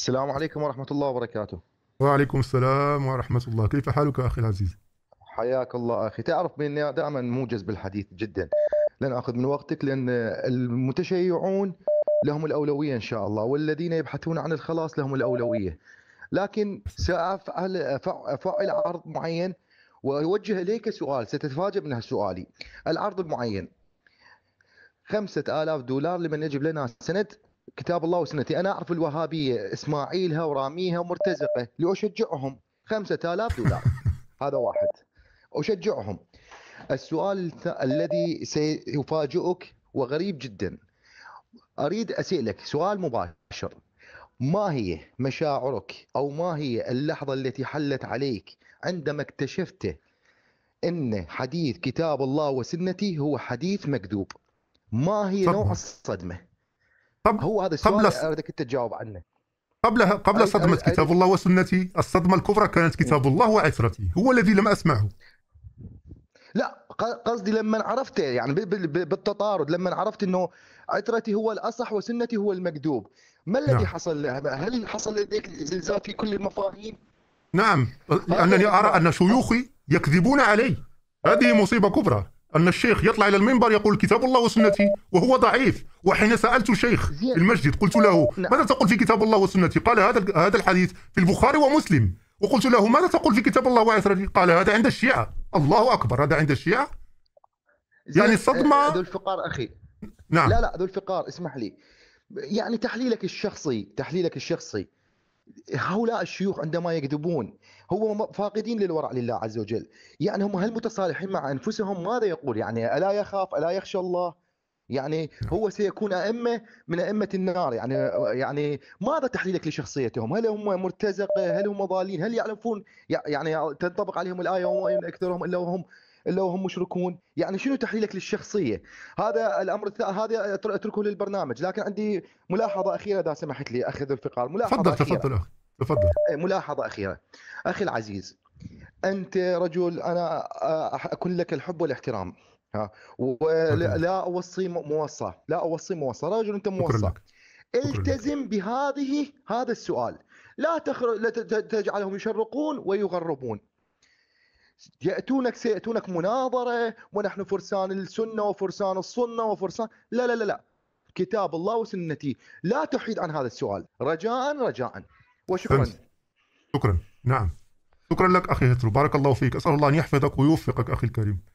السلام عليكم ورحمة الله وبركاته وعليكم السلام ورحمة الله كيف حالك أخي العزيز حياك الله أخي تعرف بأني دائما موجز بالحديث جدا لن أخذ من وقتك لأن المتشيعون لهم الأولوية إن شاء الله والذين يبحثون عن الخلاص لهم الأولوية لكن سأفعل أفعل عرض معين وأوجه إليك سؤال ستتفاجأ من سؤالي العرض المعين خمسة آلاف دولار لمن يجب لنا سند كتاب الله وسنتي انا اعرف الوهابيه اسماعيلها وراميها ومرتزقه لاشجعهم 5000 دولار هذا واحد اشجعهم السؤال الذي سيفاجئك وغريب جدا اريد اسالك سؤال مباشر ما هي مشاعرك او ما هي اللحظه التي حلت عليك عندما اكتشفت ان حديث كتاب الله وسنتي هو حديث مكذوب ما هي طبعا. نوع الصدمه قبل هو هذا السؤال قبل اردك انت تجاوب عنه قبل قبل صدمة كتاب الله وسنتي الصدمة الكبرى كانت كتاب الله وعترتي هو الذي لم أسمعه لا قصدي لما عرفته يعني بالتطارد لما عرفت انه عترتي هو الاصح وسنتي هو المكذوب ما الذي نعم. حصل هل حصل لديك زلزال في كل المفاهيم نعم لانني ارى ان شيوخي يكذبون علي هذه مصيبه كبرى أن الشيخ يطلع إلى المنبر يقول كتاب الله وسنتي وهو ضعيف وحين سألت شيخ المسجد قلت له ماذا تقول في كتاب الله وسنتي قال هذا هذا الحديث في البخاري ومسلم وقلت له ماذا تقول في كتاب الله وعثرته قال هذا عند الشيعة الله أكبر هذا عند الشيعة يعني الصدمة آه، ذو الفقار أخي نعم لا لا ذو الفقار اسمح لي يعني تحليلك الشخصي تحليلك الشخصي هؤلاء الشيوخ عندما يكذبون هو فاقدين للورع لله عز وجل يعني هم هل متصالحين مع أنفسهم ماذا يقول يعني ألا يخاف ألا يخشى الله يعني هو سيكون أئمة من أئمة النار يعني يعني ماذا تحليلك لشخصيتهم؟ هل هم مرتزقة؟ هل هم ضالين؟ هل يعرفون يعني تنطبق عليهم الآية وما أكثرهم إلا وهم الا وهم مشركون يعني شنو تحليلك للشخصيه هذا الامر هذا اتركه للبرنامج لكن عندي ملاحظه اخيره اذا سمحت لي اخذ الفقار ملاحظه تفضل أخيرة. تفضل أخي. تفضل إيه، ملاحظه اخيره اخي العزيز انت رجل انا اكن لك الحب والاحترام ها ولا اوصي موصى لا اوصي موصى رجل انت موصى التزم بهذه هذا السؤال لا تخر... لا تجعلهم يشرقون ويغربون يأتونك سيأتونك مناظرة ونحن فرسان السنة وفرسان الصنة وفرسان لا لا لا لا كتاب الله وسنتي لا تحيد عن هذا السؤال رجاء رجاء وشكرا فهمت. شكرا نعم شكرا لك أخي هترو بارك الله فيك أسأل الله أن يحفظك ويوفقك أخي الكريم